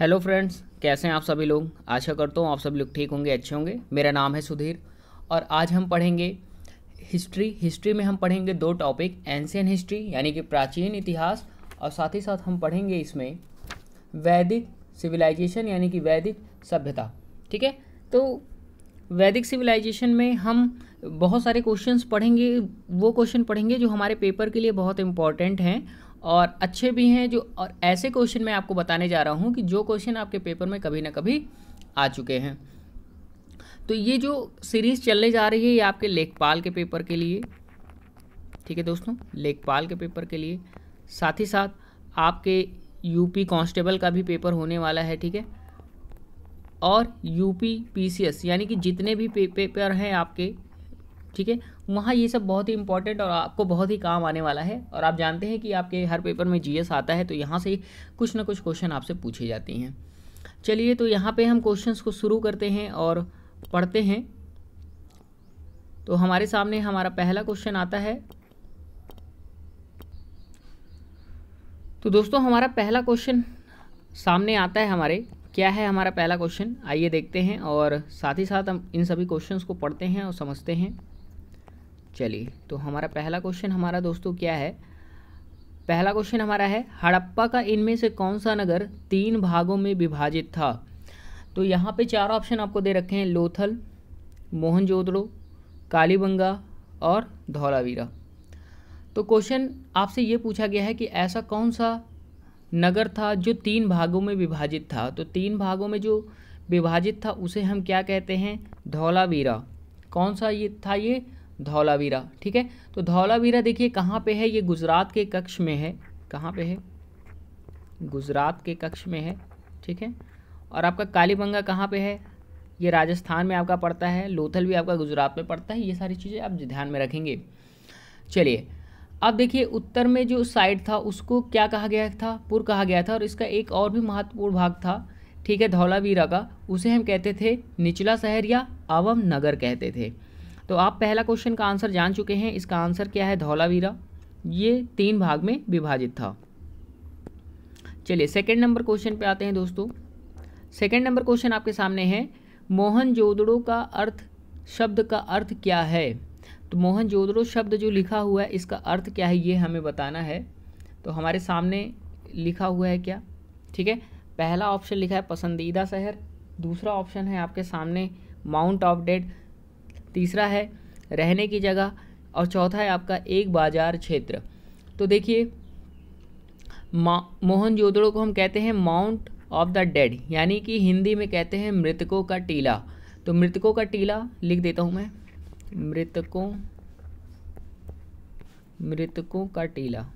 hello friends कैसे हैं आप सभी लोग आशा करता हूँ आप सभी लोग ठीक होंगे अच्छे होंगे मेरा नाम है सुधीर और आज हम पढ़ेंगे हिस्ट्री हिस्ट्री में हम पढ़ेंगे दो टॉपिक एंशियन हिस्ट्री यानी कि प्राचीन इतिहास और साथ ही साथ हम पढ़ेंगे इसमें वैदिक सिविलाइजेशन यानी कि वैदिक सभ्यता ठीक है तो वैदिक सिविलाइजेशन में हम बहुत सारे क्वेश्चंस पढ़ेंगे वो क्वेश्चन पढ़ेंगे जो हमारे पेपर के लिए बहुत इंपॉर्टेंट हैं और अच्छे भी हैं जो और ऐसे क्वेश्चन मैं आपको बताने जा रहा हूँ कि जो क्वेश्चन आपके पेपर में कभी ना कभी आ चुके हैं तो ये जो सीरीज़ चलने जा रही है ये आपके लेखपाल के पेपर के लिए ठीक है दोस्तों लेखपाल के पेपर के लिए साथ ही साथ आपके यूपी कांस्टेबल का भी पेपर होने वाला है ठीक है और यूपी पीसीएस यानी कि जितने भी पेपर हैं आपके ठीक है वहाँ ये सब बहुत ही इंपॉर्टेंट और आपको बहुत ही काम आने वाला है और आप जानते हैं कि आपके हर पेपर में जीएस आता है तो यहाँ से कुछ ना कुछ क्वेश्चन आपसे पूछे जाते हैं चलिए तो यहाँ पे हम क्वेश्चंस को शुरू करते हैं और पढ़ते हैं तो हमारे सामने हमारा पहला क्वेश्चन आता है तो दोस्तों हमारा पहला क्वेश्चन सामने आता है हमारे क्या है हमारा पहला क्वेश्चन आइए देखते हैं और साथ ही साथ हम इन सभी क्वेश्चंस को पढ़ते हैं और समझते हैं चलिए तो हमारा पहला क्वेश्चन हमारा दोस्तों क्या है पहला क्वेश्चन हमारा है हड़प्पा का इनमें से कौन सा नगर तीन भागों में विभाजित था तो यहाँ पे चार ऑप्शन आपको दे रखे हैं लोथल मोहनजोदड़ो कालीबंगा और धौलावीरा तो क्वेश्चन आपसे ये पूछा गया है कि ऐसा कौन सा नगर था जो तीन भागों में विभाजित था तो तीन भागों में जो विभाजित था उसे हम क्या कहते हैं धौलावीरा कौन सा ये था ये धौलावीरा ठीक है तो धौलावीरा देखिए कहाँ पे है ये गुजरात के कक्ष में है कहाँ पे है गुजरात के कक्ष में है ठीक है और आपका कालीबंगा कहाँ पे है ये राजस्थान में आपका पड़ता है लोथल भी आपका गुजरात में पड़ता है ये सारी चीज़ें आप ध्यान में रखेंगे चलिए अब देखिए उत्तर में जो साइड था उसको क्या कहा गया था पुर कहा गया था और इसका एक और भी महत्वपूर्ण भाग था ठीक है धौलावीरा का उसे हम कहते थे निचला शहर या अवम नगर कहते थे तो आप पहला क्वेश्चन का आंसर जान चुके हैं इसका आंसर क्या है धौलावीरा ये तीन भाग में विभाजित था चलिए सेकेंड नंबर क्वेश्चन पे आते हैं दोस्तों सेकेंड नंबर क्वेश्चन आपके सामने है मोहन जोदड़ो का अर्थ शब्द का अर्थ क्या है तो मोहन जोदड़ो शब्द जो लिखा हुआ है इसका अर्थ क्या है ये हमें बताना है तो हमारे सामने लिखा हुआ है क्या ठीक है पहला ऑप्शन लिखा है पसंदीदा शहर दूसरा ऑप्शन है आपके सामने माउंट ऑफ डेड तीसरा है रहने की जगह और चौथा है आपका एक बाजार क्षेत्र तो देखिए मोहन जोदड़ो को हम कहते हैं माउंट ऑफ द डेड यानी कि हिंदी में कहते हैं मृतकों का टीला तो मृतकों का टीला लिख देता हूँ मैं मृतकों मृतकों का टीला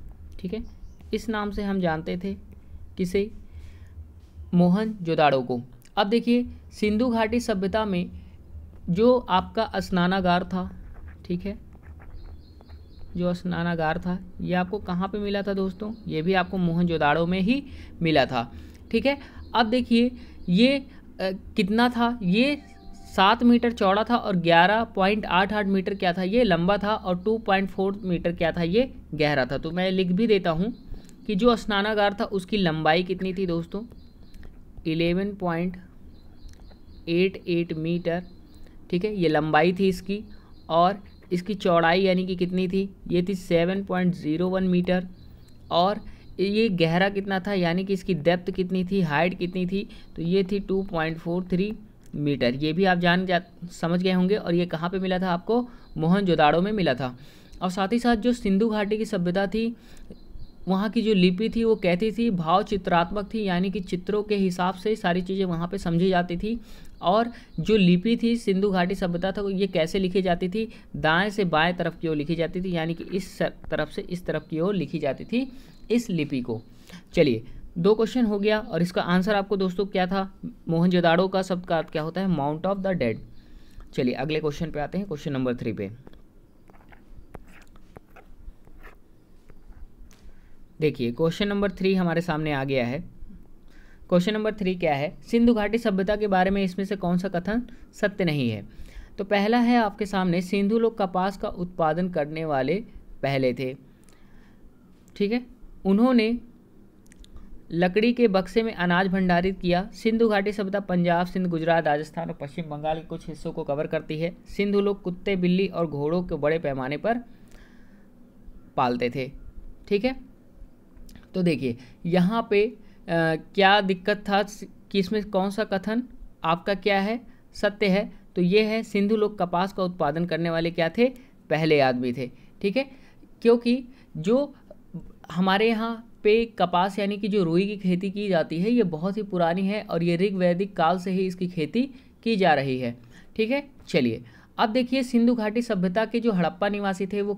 ठीक है इस नाम से हम जानते थे किसे मोहन जोदाड़ो को अब देखिए सिंधु घाटी सभ्यता में जो आपका स्नानागार था ठीक है जो स्नानागार था ये आपको कहाँ पे मिला था दोस्तों ये भी आपको मोहनजोदाड़ो में ही मिला था ठीक है अब देखिए ये आ, कितना था ये सात मीटर चौड़ा था और ग्यारह पॉइंट आठ आठ मीटर क्या था ये लंबा था और टू पॉइंट फोर मीटर क्या था ये गहरा था तो मैं लिख भी देता हूँ कि जो स्नानागार था उसकी लंबाई कितनी थी दोस्तों eleven point eight eight metre ठीक है ये लंबाई थी इसकी और इसकी चौड़ाई यानी कि कितनी थी ये थी seven point zero one metre और ये गहरा कितना था यानी कि इसकी डेप्थ कितनी थी हाइट कितनी थी तो ये थी two point four three metre ये भी आप जान जा समझ गए होंगे और ये कहाँ पे मिला था आपको मोहनजोदाड़ो में मिला था और साथ ही साथ जो सिंधु घाटी की सभ्यता थी वहाँ की जो लिपि थी वो कहती थी भाव चित्रात्मक थी यानी कि चित्रों के हिसाब से सारी चीज़ें वहाँ पे समझी जाती थी और जो लिपि थी सिंधु घाटी सभ्यता था ये कैसे लिखी जाती थी दाएं से बाएं तरफ की ओर लिखी जाती थी यानी कि इस तरफ से इस तरफ की ओर लिखी जाती थी इस लिपि को चलिए दो क्वेश्चन हो गया और इसका आंसर आपको दोस्तों क्या था मोहनजोदाड़ो का शब्द का क्या होता है माउंट ऑफ द डेड चलिए अगले क्वेश्चन पे आते हैं क्वेश्चन नंबर थ्री पे देखिए क्वेश्चन नंबर थ्री हमारे सामने आ गया है क्वेश्चन नंबर थ्री क्या है सिंधु घाटी सभ्यता के बारे में इसमें से कौन सा कथन सत्य नहीं है तो पहला है आपके सामने सिंधु लोग कपास का उत्पादन करने वाले पहले थे ठीक है उन्होंने लकड़ी के बक्से में अनाज भंडारित किया सिंधु घाटी सभ्यता पंजाब सिंध गुजरात राजस्थान और पश्चिम बंगाल के कुछ हिस्सों को कवर करती है सिंधु लोग कुत्ते बिल्ली और घोड़ों के बड़े पैमाने पर पालते थे ठीक है तो देखिए यहाँ पे क्या दिक्कत था कि इसमें कौन सा कथन आपका क्या है सत्य है तो ये है सिंधु लोग कपास का उत्पादन करने वाले क्या थे पहले आदमी थे ठीक है क्योंकि जो हमारे यहाँ पे कपास यानी कि जो रुई की खेती की जाती है ये बहुत ही पुरानी है और ये ऋग वैदिक काल से ही इसकी खेती की जा रही है ठीक है चलिए अब देखिए सिंधु घाटी सभ्यता के जो हड़प्पा निवासी थे वो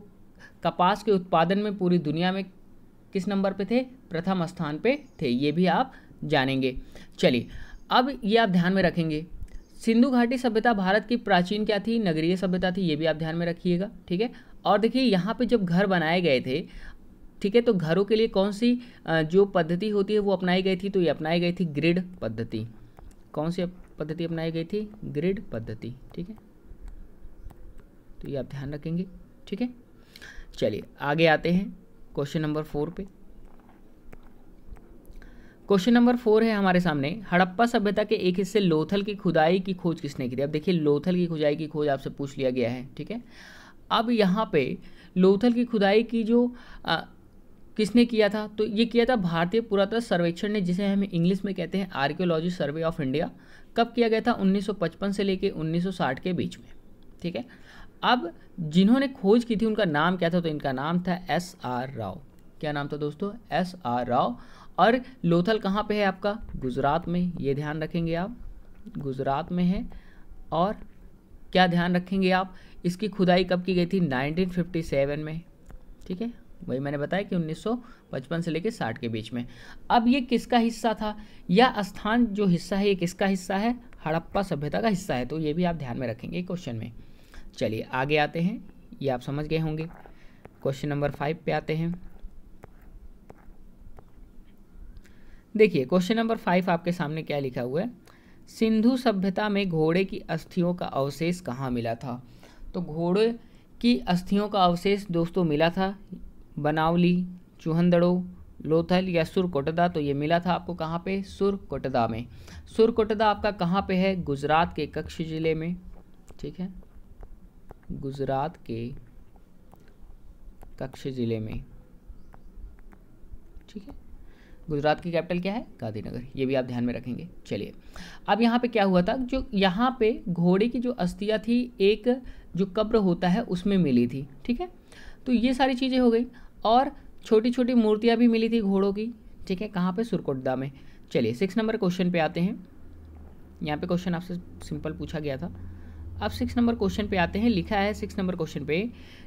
कपास के उत्पादन में पूरी दुनिया में किस नंबर पे थे प्रथम स्थान पे थे ये भी आप जानेंगे चलिए अब ये आप ध्यान में रखेंगे सिंधु घाटी सभ्यता भारत की प्राचीन क्या थी नगरीय सभ्यता थी ये भी आप ध्यान में रखिएगा ठीक है और देखिए यहाँ पर जब घर बनाए गए थे ठीक है तो घरों के लिए कौन सी जो पद्धति होती है वो अपनाई गई थी तो ये अपनाई गई थी ग्रिड पद्धति कौन सी पद्धति अपनाई गई थी ग्रिड पद्धति ठीक है तो ये आप ध्यान रखेंगे ठीक है चलिए आगे आते हैं क्वेश्चन नंबर फोर पे क्वेश्चन नंबर फोर है हमारे सामने हड़प्पा सभ्यता के एक हिस्से लोथल की खुदाई की खोज किसने की थी अब देखिए लोथल की खुदाई की खोज आपसे पूछ लिया गया है ठीक है अब यहाँ पे लोथल की खुदाई की जो आ, किसने किया था तो ये किया था भारतीय पुरातत्व सर्वेक्षण ने जिसे हम इंग्लिश में कहते हैं आर्क्योलॉजी सर्वे ऑफ इंडिया कब किया गया था 1955 से लेके 1960 के बीच में ठीक है अब जिन्होंने खोज की थी उनका नाम क्या था तो इनका नाम था एस आर राव क्या नाम था दोस्तों एस आर राव और लोथल कहाँ पे है आपका गुजरात में ये ध्यान रखेंगे आप गुजरात में है और क्या ध्यान रखेंगे आप इसकी खुदाई कब की गई थी 1957 में ठीक है वही मैंने बताया कि 1955 से लेकर 60 के बीच में अब ये किसका हिस्सा था यह स्थान जो हिस्सा है ये किसका हिस्सा है हड़प्पा सभ्यता का हिस्सा है तो ये भी आप ध्यान में रखेंगे क्वेश्चन में चलिए आगे आते हैं ये आप समझ गए होंगे क्वेश्चन नंबर फाइव पे आते हैं देखिए क्वेश्चन नंबर फाइव आपके सामने क्या लिखा हुआ है सिंधु सभ्यता में घोड़े की अस्थियों का अवशेष कहाँ मिला था तो घोड़े की अस्थियों का अवशेष दोस्तों मिला था बनावली चुहंदड़ो लोथल या सुरकोटदा तो ये मिला था आपको कहाँ पे सुरकोटदा में सुरकोटदा आपका कहाँ पे है गुजरात के कक्ष ज़िले में ठीक है गुजरात के कक्ष ज़िले में ठीक है गुजरात की कैपिटल क्या है गांधीनगर ये भी आप ध्यान में रखेंगे चलिए अब यहाँ पे क्या हुआ था जो यहाँ पे घोड़े की जो अस्थियाँ थी एक जो कब्र होता है उसमें मिली थी ठीक है तो ये सारी चीज़ें हो गई और छोटी छोटी मूर्तियाँ भी मिली थी घोड़ों की ठीक है कहाँ पे सुरकोटदा में चलिए सिक्स नंबर क्वेश्चन पे आते हैं यहाँ पे क्वेश्चन आपसे सिंपल पूछा गया था अब सिक्स नंबर क्वेश्चन पे आते हैं लिखा है सिक्स नंबर क्वेश्चन पे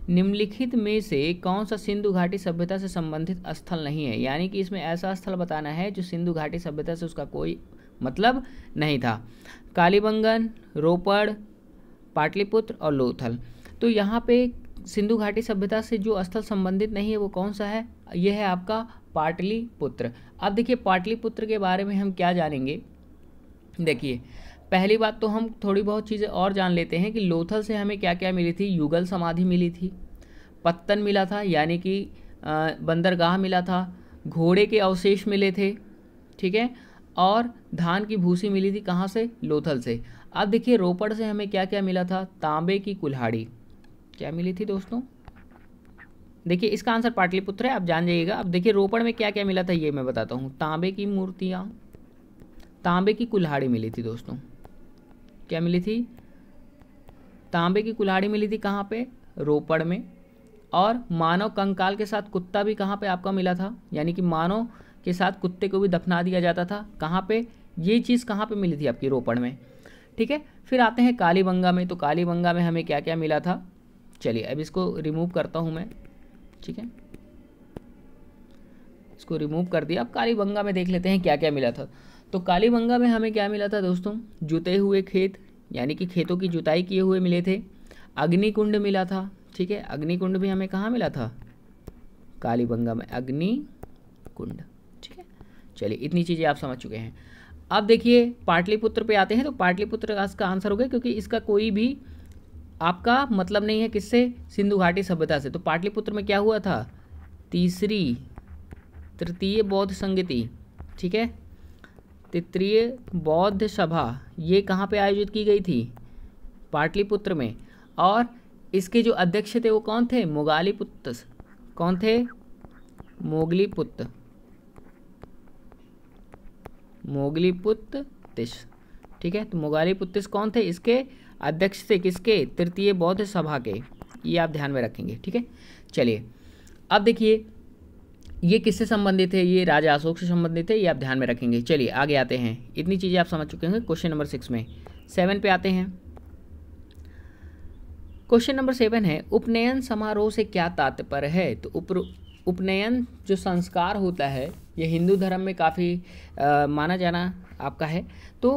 निम्नलिखित में से कौन सा सिंधु घाटी सभ्यता से संबंधित स्थल नहीं है यानी कि इसमें ऐसा स्थल बताना है जो सिंधु घाटी सभ्यता से उसका कोई मतलब नहीं था कालीबंगन रोपड़ पाटलिपुत्र और लोथल तो यहाँ पे सिंधु घाटी सभ्यता से जो स्थल संबंधित नहीं है वो कौन सा है यह है आपका पाटलिपुत्र अब देखिए पाटलिपुत्र के बारे में हम क्या जानेंगे देखिए पहली बात तो हम थोड़ी बहुत चीज़ें और जान लेते हैं कि लोथल से हमें क्या क्या मिली थी युगल समाधि मिली थी पत्तन मिला था यानी कि बंदरगाह मिला था घोड़े के अवशेष मिले थे ठीक है और धान की भूसी मिली थी कहाँ से लोथल से अब देखिए रोपड़ से हमें क्या क्या मिला था तांबे की कुल्हाड़ी क्या मिली थी दोस्तों देखिए इसका आंसर पाटलिपुत्र है आप जान जाइएगा अब देखिए रोपड़ में क्या क्या मिला था ये मैं बताता हूँ तांबे की मूर्तियाँ तांबे की कुल्हाड़ी मिली थी दोस्तों क्या मिली थी तांबे की कुल्हाड़ी मिली थी कहाँ पे रोपड़ में और मानव कंकाल के साथ कुत्ता भी कहाँ पे आपका मिला था यानी कि मानव के साथ कुत्ते को भी दफना दिया जाता था कहाँ पे ये चीज़ कहाँ पे मिली थी आपकी रोपड़ में ठीक है फिर आते हैं कालीबंगा में तो कालीबंगा में हमें क्या क्या मिला था चलिए अब इसको रिमूव करता हूँ मैं ठीक है इसको रिमूव कर दिया अब कालीबंगा में देख लेते हैं क्या क्या मिला था तो कालीबंगा में हमें क्या मिला था दोस्तों जुते हुए खेत यानी कि खेतों की जुताई किए हुए मिले थे अग्निकुंड मिला था ठीक है अग्निकुंड भी हमें कहाँ मिला था कालीबंगा में अग्नि कुंड ठीक है चलिए इतनी चीज़ें आप समझ चुके हैं अब देखिए पाटलिपुत्र पे आते हैं तो पाटलिपुत्र इसका आंसर हो गया क्योंकि इसका कोई भी आपका मतलब नहीं है किससे सिंधु घाटी सभ्यता से तो पाटलिपुत्र में क्या हुआ था तीसरी तृतीय बौद्ध संगति ठीक है तृतीय बौद्ध सभा ये कहाँ पे आयोजित की गई थी पाटलिपुत्र में और इसके जो अध्यक्ष थे वो कौन थे मोगालीपुत्र कौन थे मोगलीपुत्र मोगलीपुत्र तिस ठीक है तो मोगालीपुत्र कौन थे इसके अध्यक्ष थे किसके तृतीय बौद्ध सभा के ये आप ध्यान में रखेंगे ठीक है चलिए अब देखिए ये किससे संबंधित है ये राजा अशोक से संबंधित है ये आप ध्यान में रखेंगे चलिए आगे आते हैं इतनी चीज़ें आप समझ चुके होंगे क्वेश्चन नंबर सिक्स में सेवन पे आते हैं क्वेश्चन नंबर सेवन है उपनयन समारोह से क्या तात्पर्य है तो उप उपनयन जो संस्कार होता है ये हिंदू धर्म में काफ़ी माना जाना आपका है तो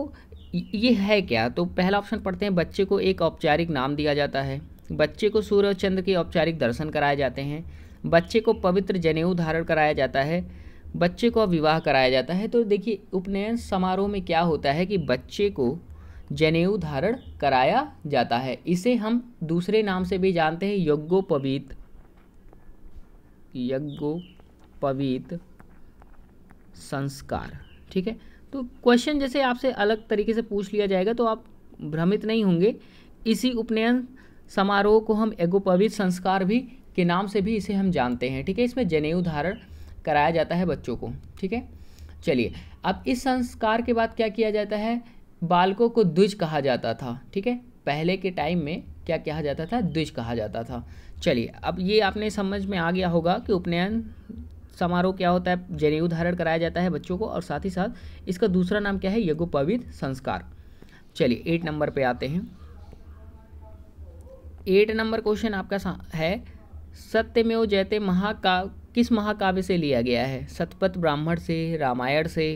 ये है क्या तो पहला ऑप्शन पढ़ते हैं बच्चे को एक औपचारिक नाम दिया जाता है बच्चे को सूर्य और चंद्र के औपचारिक दर्शन कराए जाते हैं बच्चे को पवित्र जनेऊ धारण कराया जाता है बच्चे को विवाह कराया जाता है तो देखिए उपनयन समारोह में क्या होता है कि बच्चे को जनेऊ धारण कराया जाता है इसे हम दूसरे नाम से भी जानते हैं यज्ञोपवीत यज्ञोपवीत संस्कार ठीक है तो क्वेश्चन जैसे आपसे अलग तरीके से पूछ लिया जाएगा तो आप भ्रमित नहीं होंगे इसी उपनयन समारोह को हम एगोपवित संस्कार भी के नाम से भी इसे हम जानते हैं ठीक है इसमें जनेऊ धारण कराया जाता है बच्चों को ठीक है चलिए अब इस संस्कार के बाद क्या किया जाता है बालकों को द्विज कहा जाता था ठीक है पहले के टाइम में क्या कहा जाता था द्विज कहा जाता था चलिए अब ये आपने समझ में आ गया होगा कि उपनयन समारोह क्या होता है जनेऊ धारण कराया जाता है बच्चों को और साथ ही साथ इसका दूसरा नाम क्या है यज्ञोपवित संस्कार चलिए एट नंबर पे आते हैं एट नंबर क्वेश्चन आपका है सत्यमेव जयते महाकाव्य किस महाकाव्य से लिया गया है सतपथ ब्राह्मण से रामायण से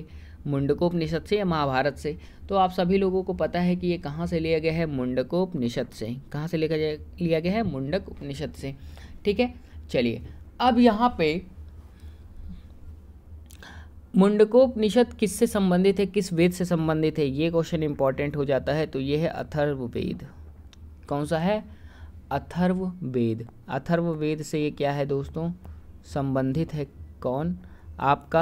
मुंडकोपनिषद से या महाभारत से तो आप सभी लोगों को पता है कि ये कहाँ से लिया गया है मुंडकोपनिषद से कहाँ से लेकर लिया गया है मुंडक उपनिषद से ठीक है चलिए अब यहाँ पे मुंडकोपनिषद किससे संबंधित है किस वेद से संबंधित है ये क्वेश्चन इंपॉर्टेंट हो जाता है तो ये है अथर्ववेद कौन सा है अथर्व वेद अथर्व वेद से ये क्या है दोस्तों संबंधित है कौन आपका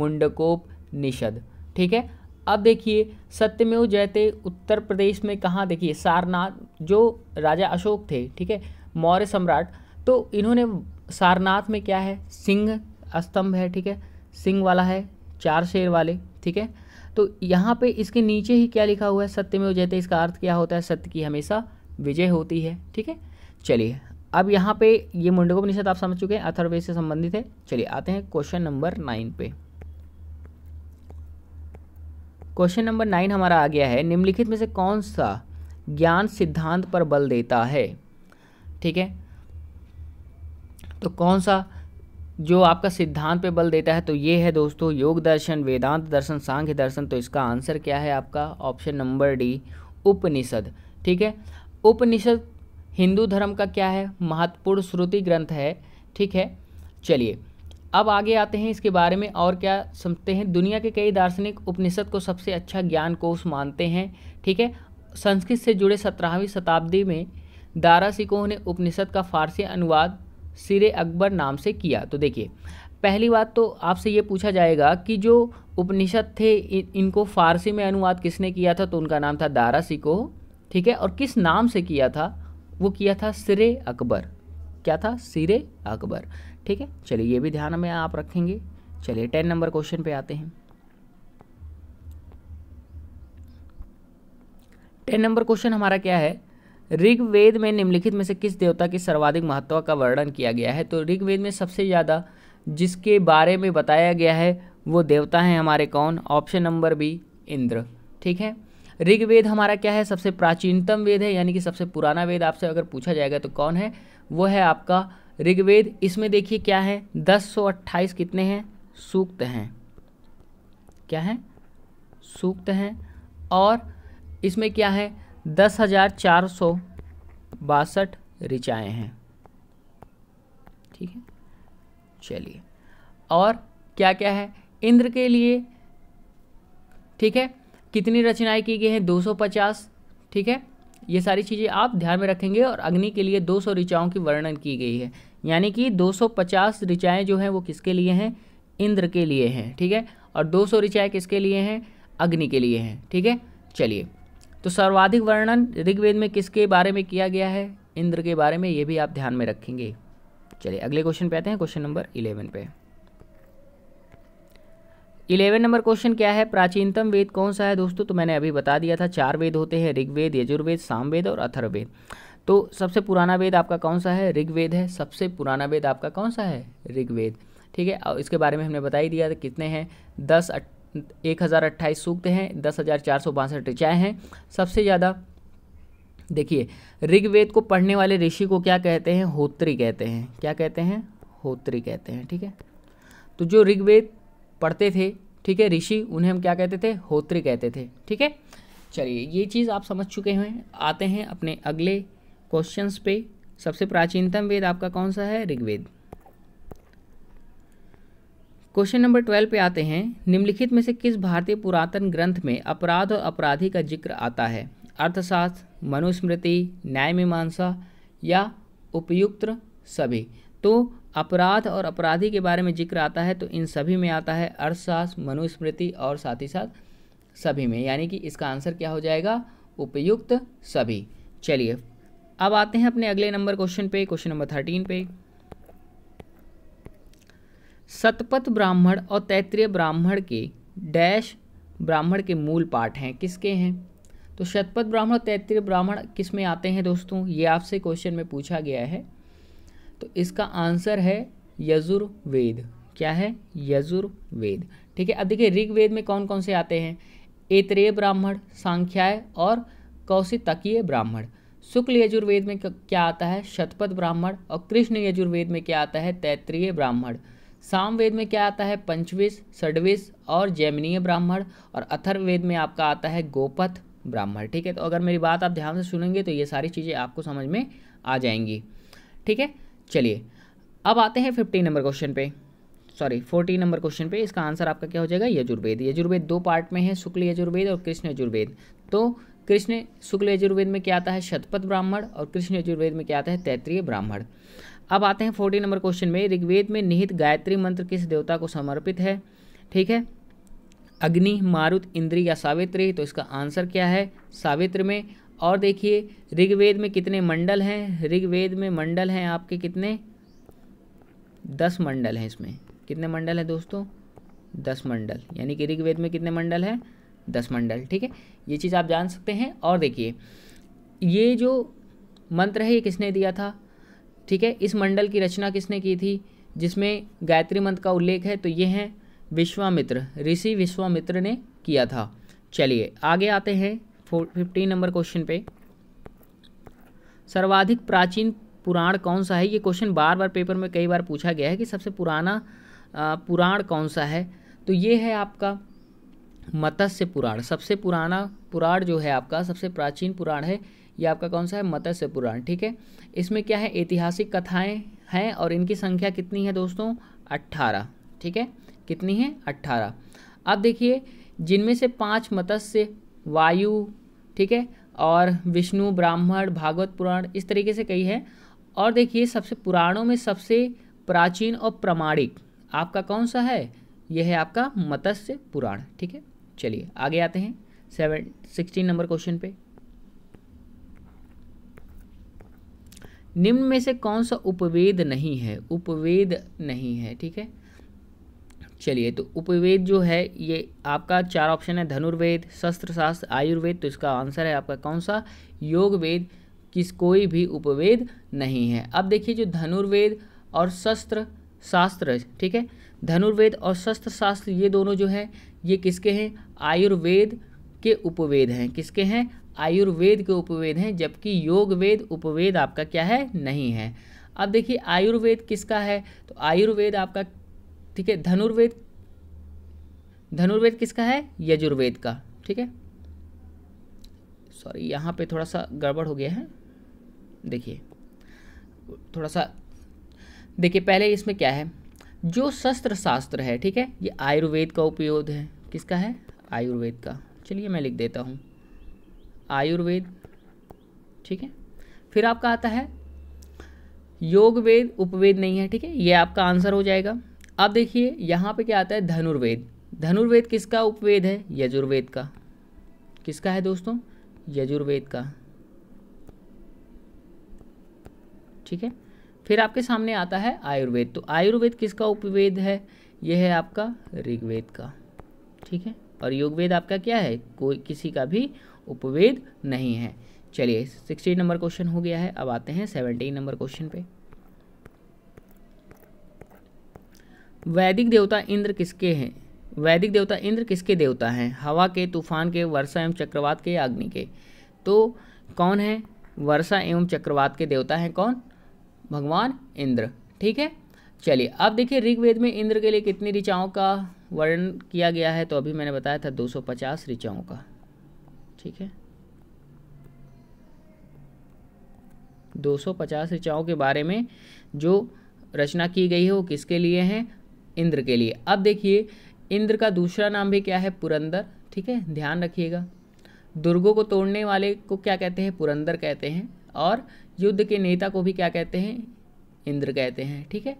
मुंडकोप निषद ठीक है अब देखिए सत्यमेव जयते उत्तर प्रदेश में कहाँ देखिए सारनाथ जो राजा अशोक थे ठीक है मौर्य सम्राट तो इन्होंने सारनाथ में क्या है सिंह स्तंभ है ठीक है सिंह वाला है चार शेर वाले ठीक है तो यहाँ पे इसके नीचे ही क्या लिखा हुआ है सत्यमेव जयते इसका अर्थ क्या होता है सत्य की हमेशा विजय होती है ठीक है चलिए अब यहाँ पे ये निषेध आप समझ चुके हैं अथर्वे से संबंधित है चलिए आते हैं क्वेश्चन नंबर नाइन पे क्वेश्चन नंबर नाइन हमारा आ गया है निम्नलिखित में से कौन सा ज्ञान सिद्धांत पर बल देता है ठीक है तो कौन सा जो आपका सिद्धांत पे बल देता है तो ये है दोस्तों योग दर्शन वेदांत दर्शन सांख्य दर्शन तो इसका आंसर क्या है आपका ऑप्शन नंबर डी उपनिषद ठीक है उपनिषद हिंदू धर्म का क्या है महत्वपूर्ण श्रुति ग्रंथ है ठीक है चलिए अब आगे आते हैं इसके बारे में और क्या समझते हैं दुनिया के कई दार्शनिक उपनिषद को सबसे अच्छा ज्ञान कोष मानते हैं ठीक है संस्कृत से जुड़े सत्रहवीं शताब्दी में दारा सिकोह ने उपनिषद का फारसी अनुवाद सिरे अकबर नाम से किया तो देखिए पहली बात तो आपसे ये पूछा जाएगा कि जो उपनिषद थे इनको फारसी में अनुवाद किसने किया था तो उनका नाम था दारा सिकोह ठीक है और किस नाम से किया था वो किया था सिरे अकबर क्या था सिरे अकबर ठीक है चलिए ये भी ध्यान में आप रखेंगे चलिए टेन नंबर क्वेश्चन पे आते हैं टेन नंबर क्वेश्चन हमारा क्या है ऋग्वेद में निम्नलिखित में से किस देवता के सर्वाधिक महत्व का वर्णन किया गया है तो ऋग्वेद में सबसे ज़्यादा जिसके बारे में बताया गया है वो देवता हैं हमारे कौन ऑप्शन नंबर बी इंद्र ठीक है ऋग्वेद हमारा क्या है सबसे प्राचीनतम वेद है यानी कि सबसे पुराना वेद आपसे अगर पूछा जाएगा तो कौन है वो है आपका ऋग्वेद इसमें देखिए क्या है दस सौ अट्ठाईस कितने हैं सूक्त हैं क्या है सूक्त हैं और इसमें क्या है दस हज़ार चार सौ बासठ ऋचाएँ हैं ठीक है चलिए और क्या क्या है इंद्र के लिए ठीक है कितनी रचनाएं की गई हैं 250 ठीक है ये सारी चीज़ें आप ध्यान में रखेंगे और अग्नि के लिए 200 ऋचाओं की वर्णन की गई है यानी कि 250 ऋचाएँ जो हैं वो किसके लिए हैं इंद्र के लिए हैं ठीक है और 200 ऋचाएँ किसके लिए हैं अग्नि के लिए हैं ठीक है चलिए तो सर्वाधिक वर्णन ऋग्वेद में किसके बारे में किया गया है इंद्र के बारे में ये भी आप ध्यान में रखेंगे चलिए अगले क्वेश्चन पे आते हैं क्वेश्चन नंबर इलेवन पर इलेवन नंबर क्वेश्चन क्या है प्राचीनतम वेद कौन सा है दोस्तों तो मैंने अभी बता दिया था चार वेद होते हैं ऋग्वेद यजुर्वेद सामवेद और अथर्वेद तो सबसे पुराना वेद आपका कौन सा है ऋग्वेद है सबसे पुराना वेद आपका कौन सा है ऋग्वेद ठीक है और इसके बारे में हमने बता ही दिया था कितने हैं दस एक हज़ार अट्ठाईस सूक्त हैं दस हज़ार चार सौ बासठ ऋचाएँ हैं सबसे ज़्यादा देखिए ऋग्वेद को पढ़ने वाले ऋषि को क्या कहते हैं होत्री कहते हैं क्या कहते हैं होत्री कहते हैं ठीक है तो जो ऋग्वेद पढ़ते थे ठीक है ऋषि उन्हें हम क्या कहते थे होत्री कहते थे ठीक है चलिए ये चीज़ आप समझ चुके हैं आते हैं अपने अगले क्वेश्चंस पे सबसे प्राचीनतम वेद आपका कौन सा है ऋग्वेद क्वेश्चन नंबर ट्वेल्व पे आते हैं निम्नलिखित में से किस भारतीय पुरातन ग्रंथ में अपराध और अपराधी का जिक्र आता है अर्थशास्त्र मनुस्मृति न्याय मीमांसा या उपयुक्त सभी तो अपराध और अपराधी के बारे में जिक्र आता है तो इन सभी में आता है अर्थशास्त्र मनुस्मृति और साथ ही साथ सभी में यानी कि इसका आंसर क्या हो जाएगा उपयुक्त सभी चलिए अब आते हैं अपने अगले नंबर क्वेश्चन पे क्वेश्चन नंबर थर्टीन पे सतपथ ब्राह्मण और तैतृय ब्राह्मण के डैश ब्राह्मण के मूल पाठ हैं किसके हैं तो शतपथ ब्राह्मण और तैतृय ब्राह्मण किस में आते हैं दोस्तों ये आपसे क्वेश्चन में पूछा गया है तो इसका आंसर है यजुर्वेद क्या है यजुर्वेद ठीक है अब देखिए ऋग्वेद में कौन कौन से आते हैं एतरेय ब्राह्मण सांख्याय और कौशितकीय ब्राह्मण शुक्ल यजुर्वेद में क्या आता है शतपथ ब्राह्मण और कृष्ण यजुर्वेद में क्या आता है तैतरीय ब्राह्मण सामवेद में क्या आता है पंचविश षडविश और जैमिनीय ब्राह्मण और अथर्ववेद में आपका आता है गोपथ ब्राह्मण ठीक है तो अगर मेरी बात आप ध्यान से सुनेंगे तो ये सारी चीज़ें आपको समझ में आ जाएंगी ठीक है चलिए अब आते हैं फिफ्टीन नंबर क्वेश्चन पे सॉरी फोर्टीन नंबर क्वेश्चन पे इसका आंसर आपका क्या हो जाएगा यजुर्वेद यजुर्वेद दो पार्ट में है शुक्ल यजुर्वेद और कृष्ण यजुर्वेद तो कृष्ण शुक्ल यजुर्वेद में क्या आता है शतपथ ब्राह्मण और कृष्ण यजुर्वेद में क्या आता है तैतृय ब्राह्मण अब आते हैं फोर्टीन नंबर क्वेश्चन में ऋग्वेद में निहित गायत्री मंत्र किस देवता को समर्पित है ठीक है अग्नि मारुत इंद्री या सावित्री तो इसका आंसर क्या है सावित्र में और देखिए ऋग्वेद में कितने मंडल हैं ऋग्वेद में मंडल हैं आपके कितने दस मंडल हैं इसमें कितने मंडल हैं दोस्तों दस मंडल यानी कि ऋग्वेद में कितने मंडल हैं दस मंडल ठीक है ये चीज़ आप जान सकते हैं और देखिए ये जो मंत्र है ये किसने दिया था ठीक है इस मंडल की रचना किसने की थी जिसमें गायत्री मंत्र का उल्लेख है तो ये हैं विश्वामित्र ऋषि विश्वामित्र ने किया था चलिए आगे आते हैं फिफ्टीन नंबर क्वेश्चन पे सर्वाधिक प्राचीन पुराण कौन सा है ये क्वेश्चन बार बार पेपर में कई बार पूछा गया है कि सबसे पुराना पुराण कौन सा है तो ये है आपका मत्स्य पुराण सबसे पुराना पुराण जो है आपका सबसे प्राचीन पुराण है ये आपका कौन सा है मत्स्य पुराण ठीक है इसमें क्या है ऐतिहासिक कथाएं हैं और इनकी संख्या कितनी है दोस्तों अट्ठारह ठीक है कितनी है अट्ठारह अब देखिए जिनमें से पाँच मत्स्य वायु ठीक है और विष्णु ब्राह्मण भागवत पुराण इस तरीके से कई है और देखिए सबसे पुराणों में सबसे प्राचीन और प्रमाणिक आपका कौन सा है यह है आपका मत्स्य पुराण ठीक है चलिए आगे आते हैं सेवन सिक्सटीन नंबर क्वेश्चन पे निम्न में से कौन सा उपवेद नहीं है उपवेद नहीं है ठीक है चलिए तो उपवेद जो है ये आपका चार ऑप्शन है धनुर्वेद शस्त्र शास्त्र आयुर्वेद तो इसका आंसर है आपका कौन सा योग वेद किस कोई भी उपवेद नहीं है अब देखिए जो धनुर्वेद और शस्त्र शास्त्र ठीक है धनुर्वेद और शस्त्र शास्त्र ये दोनों जो है ये किसके हैं आयुर्वेद के उपवेद हैं किसके हैं आयुर्वेद के उपवेद हैं जबकि योग वेद उपवेद आपका क्या है नहीं है अब देखिए आयुर्वेद किसका है तो आयुर्वेद आपका ठीक है धनुर्वेद धनुर्वेद किसका है यजुर्वेद का ठीक है सॉरी यहाँ पे थोड़ा सा गड़बड़ हो गया है देखिए थोड़ा सा देखिए पहले इसमें क्या है जो शस्त्र शास्त्र है ठीक है ये आयुर्वेद का उपयोग है किसका है आयुर्वेद का चलिए मैं लिख देता हूँ आयुर्वेद ठीक है फिर आपका आता है योग वेद उपवेद नहीं है ठीक है ये आपका आंसर हो जाएगा अब देखिए यहाँ पे क्या आता है धनुर्वेद धनुर्वेद किसका उपवेद है यजुर्वेद का किसका है दोस्तों यजुर्वेद का ठीक है फिर आपके सामने आता है आयुर्वेद तो आयुर्वेद किसका उपवेद है यह है आपका ऋग्वेद का ठीक है और योगवेद आपका क्या है कोई किसी का भी उपवेद नहीं है चलिए सिक्सटीन नंबर क्वेश्चन हो गया है अब आते हैं सेवनटीन नंबर क्वेश्चन पे वैदिक देवता इंद्र किसके हैं वैदिक देवता इंद्र किसके देवता हैं हवा के तूफान के वर्षा एवं चक्रवात के अग्नि के तो कौन है वर्षा एवं चक्रवात के देवता हैं कौन भगवान इंद्र ठीक है चलिए अब देखिए ऋग्वेद में इंद्र के लिए कितनी ऋचाओं का वर्णन किया गया है तो अभी मैंने बताया था 250 ऋचाओं का ठीक है 250 ऋचाओं के बारे में जो रचना की गई है वो किसके लिए हैं इंद्र के लिए अब देखिए इंद्र का दूसरा नाम भी क्या है पुरंदर ठीक है ध्यान रखिएगा दुर्गों को तोड़ने वाले को क्या कहते हैं पुरंदर कहते हैं और युद्ध के नेता को भी क्या कहते हैं इंद्र कहते हैं ठीक है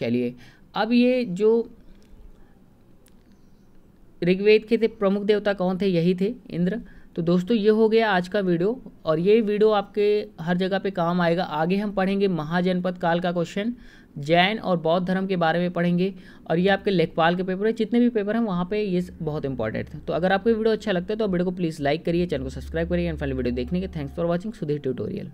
चलिए अब ये जो ऋग्वेद के थे प्रमुख देवता कौन थे यही थे इंद्र तो दोस्तों ये हो गया आज का वीडियो और ये वीडियो आपके हर जगह पे काम आएगा आगे हम पढ़ेंगे महाजनपद काल का क्वेश्चन जैन और बौद्ध धर्म के बारे में पढ़ेंगे और ये आपके लेखपाल के पेपर है जितने भी पेपर हैं वहाँ पे ये बहुत इंपॉर्टेंट है तो अगर आपको वीडियो अच्छा लगता है तो वीडियो को प्लीज़ लाइक करिए चैनल को सब्सक्राइब करिए एंड फाइनल वीडियो देखने के thanks for watching Sudhir tutorial